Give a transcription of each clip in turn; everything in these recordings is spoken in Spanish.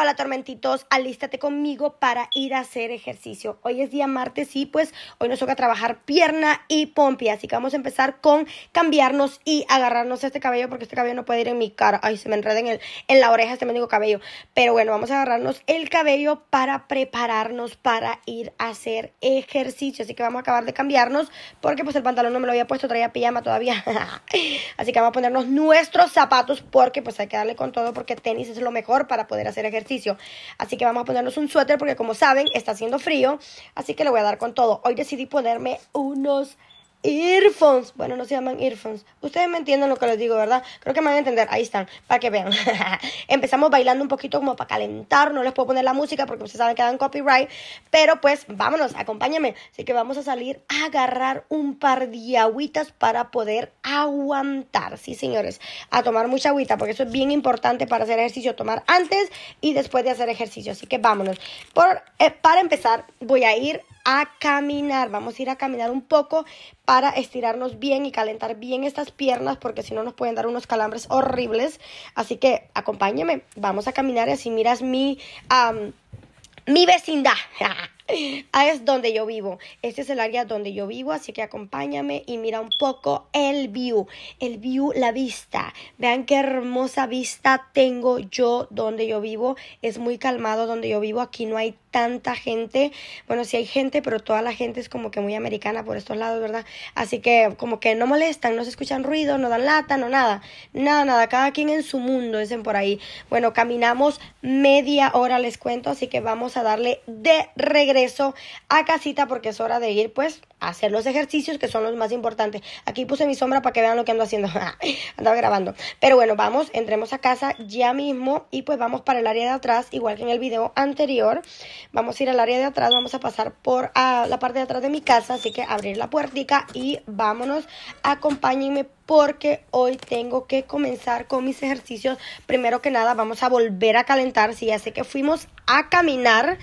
Hola, tormentitos, alístate conmigo para ir a hacer ejercicio. Hoy es día martes y pues hoy nos toca trabajar pierna y pompi, así que vamos a empezar con cambiarnos y agarrarnos este cabello porque este cabello no puede ir en mi cara. Ay, se me enreda en, el, en la oreja este mendigo cabello. Pero bueno, vamos a agarrarnos el cabello para prepararnos para ir a hacer ejercicio. Así que vamos a acabar de cambiarnos porque pues el pantalón no me lo había puesto, traía pijama todavía. así que vamos a ponernos nuestros zapatos porque pues hay que darle con todo porque tenis es lo mejor para poder hacer ejercicio. Así que vamos a ponernos un suéter porque como saben está haciendo frío, así que le voy a dar con todo. Hoy decidí ponerme unos earphones. Bueno, no se llaman earphones. Ustedes me entienden lo que les digo, ¿verdad? Creo que me van a entender. Ahí están, para que vean. Empezamos bailando un poquito como para calentar. No les puedo poner la música porque ustedes saben que dan copyright. Pero pues vámonos, acompáñenme. Así que vamos a salir a agarrar un par de agüitas para poder aguantar. Sí, señores. A tomar mucha agüita porque eso es bien importante para hacer ejercicio. Tomar antes y después de hacer ejercicio. Así que vámonos. Por, eh, para empezar, voy a ir a caminar. Vamos a ir a caminar un poco. Para para estirarnos bien y calentar bien estas piernas porque si no nos pueden dar unos calambres horribles. Así que acompáñame, vamos a caminar y así miras mi, mi vecindad. Ahí es donde yo vivo. Este es el área donde yo vivo, así que acompáñame y mira un poco el view. El view, la vista. Vean qué hermosa vista tengo yo donde yo vivo. Es muy calmado donde yo vivo. Aquí no hay tanta gente. Bueno, sí hay gente, pero toda la gente es como que muy americana por estos lados, ¿verdad? Así que como que no molestan, no se escuchan ruido, no dan lata, no nada. Nada, nada. Cada quien en su mundo, dicen por ahí. Bueno, caminamos media hora, les cuento, así que vamos a darle de regreso eso a casita porque es hora de ir pues a hacer los ejercicios que son los más importantes. Aquí puse mi sombra para que vean lo que ando haciendo. Ah, andaba grabando. Pero bueno, vamos, entremos a casa ya mismo y pues vamos para el área de atrás, igual que en el video anterior. Vamos a ir al área de atrás, vamos a pasar por la parte de atrás de mi casa, así que abrir la puertica y vámonos. Acompáñenme porque hoy tengo que comenzar con mis ejercicios. Primero que nada, vamos a volver a calentar. Si sí, ya sé que fuimos a caminar,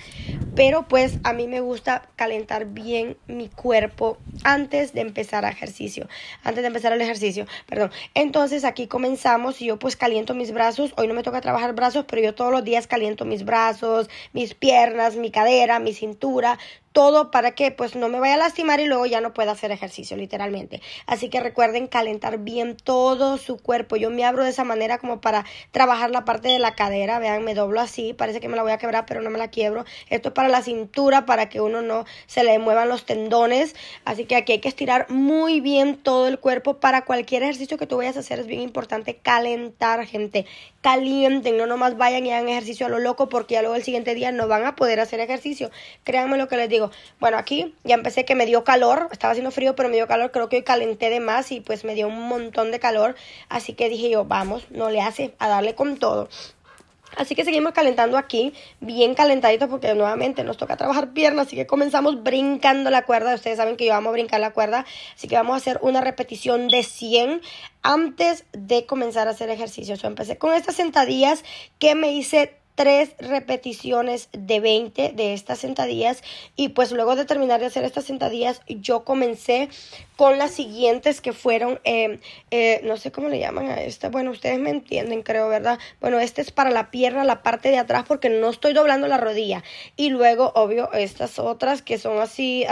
pero pues a mí me gusta calentar bien mi cuerpo antes de empezar a ejercicio, antes de empezar el ejercicio, perdón. Entonces aquí comenzamos y yo pues caliento mis brazos. Hoy no me toca trabajar brazos, pero yo todos los días caliento mis brazos, mis piernas, mi cadera, mi cintura, todo para que pues no me vaya a lastimar y luego ya no pueda hacer ejercicio literalmente. Así que recuerden calentar bien todo su cuerpo. Yo me abro de esa manera como para trabajar la parte de la cadera. Vean, me doblo así, parece que me la voy a quebrar, pero no me la quiebro. Esto es para la cintura, para que uno no se le muevan los tendones. Así que aquí hay que estirar muy bien todo el cuerpo. Para cualquier ejercicio que tú vayas a hacer es bien importante calentar, gente. Calienten, no nomás vayan y hagan ejercicio a lo loco porque ya luego el siguiente día no van a poder hacer ejercicio. Créanme lo que les digo bueno, aquí ya empecé que me dio calor, estaba haciendo frío, pero me dio calor, creo que hoy calenté de más y pues me dio un montón de calor, así que dije yo, vamos, no le hace, a darle con todo. Así que seguimos calentando aquí, bien calentaditos, porque nuevamente nos toca trabajar piernas. Así que comenzamos brincando la cuerda. Ustedes saben que yo a brincar la cuerda. Así que vamos a hacer una repetición de 100 antes de comenzar a hacer ejercicio. empecé con estas sentadillas que me hice tres repeticiones de 20 de estas sentadillas y pues luego de terminar de hacer estas sentadillas yo comencé con las siguientes que fueron, em, eh, no sé cómo le llaman a esta, bueno, ustedes me entienden creo, ¿verdad? Bueno, este es para la pierna, la parte de atrás porque no estoy doblando la rodilla y luego, obvio, estas otras que son así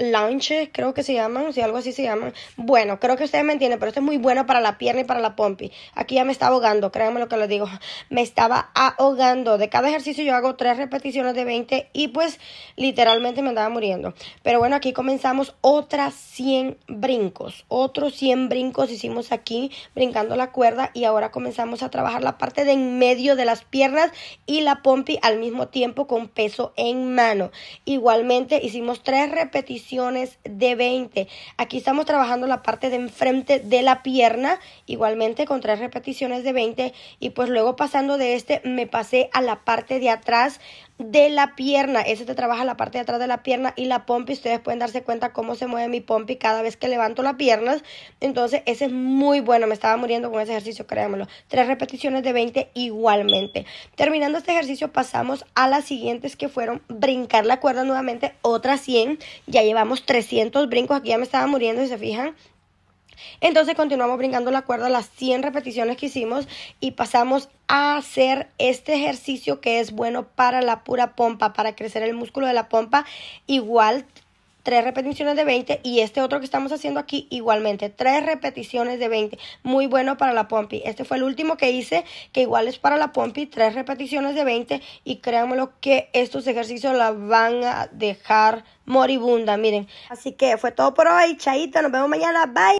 launches, creo que se llaman, si algo así se llaman. Bueno, creo que ustedes me entienden, pero esto es muy bueno para la pierna y para la pompi. Aquí ya me está ahogando, créanme lo que les digo. Me estaba ahogando. De cada ejercicio yo hago tres repeticiones de 20 y pues literalmente me andaba muriendo. Pero bueno, aquí comenzamos otras 100 brincos. Otros 100 brincos hicimos aquí brincando la cuerda y ahora comenzamos a trabajar la parte de en medio de las piernas y la pompi al mismo tiempo con peso en mano. Igualmente hicimos tres repeticiones de 20. Aquí estamos trabajando la parte de enfrente de la pierna, igualmente con tres repeticiones de 20 y pues luego pasando de este me pasé a la parte de atrás de la pierna. Ese te trabaja la parte de atrás de la pierna y la pompi. Ustedes pueden darse cuenta cómo se mueve mi pompi cada vez que levanto las piernas. Entonces, ese es muy bueno. Me estaba muriendo con ese ejercicio, créanmelo. Tres repeticiones de 20 igualmente. Terminando este ejercicio, pasamos a las siguientes que fueron brincar la cuerda nuevamente, otras 100. Ya llevamos 300 brincos. Aquí ya me estaba muriendo, si se fijan. Entonces continuamos brincando la cuerda las 100 repeticiones que hicimos y pasamos a hacer este ejercicio que es bueno para la pura pompa, para crecer el músculo de la pompa. Igual tres repeticiones de 20 y este otro que estamos haciendo aquí igualmente tres repeticiones de 20 muy bueno para la pompi este fue el último que hice que igual es para la pompi tres repeticiones de 20 y créanmelo que estos ejercicios la van a dejar moribunda miren así que fue todo por hoy chaito nos vemos mañana bye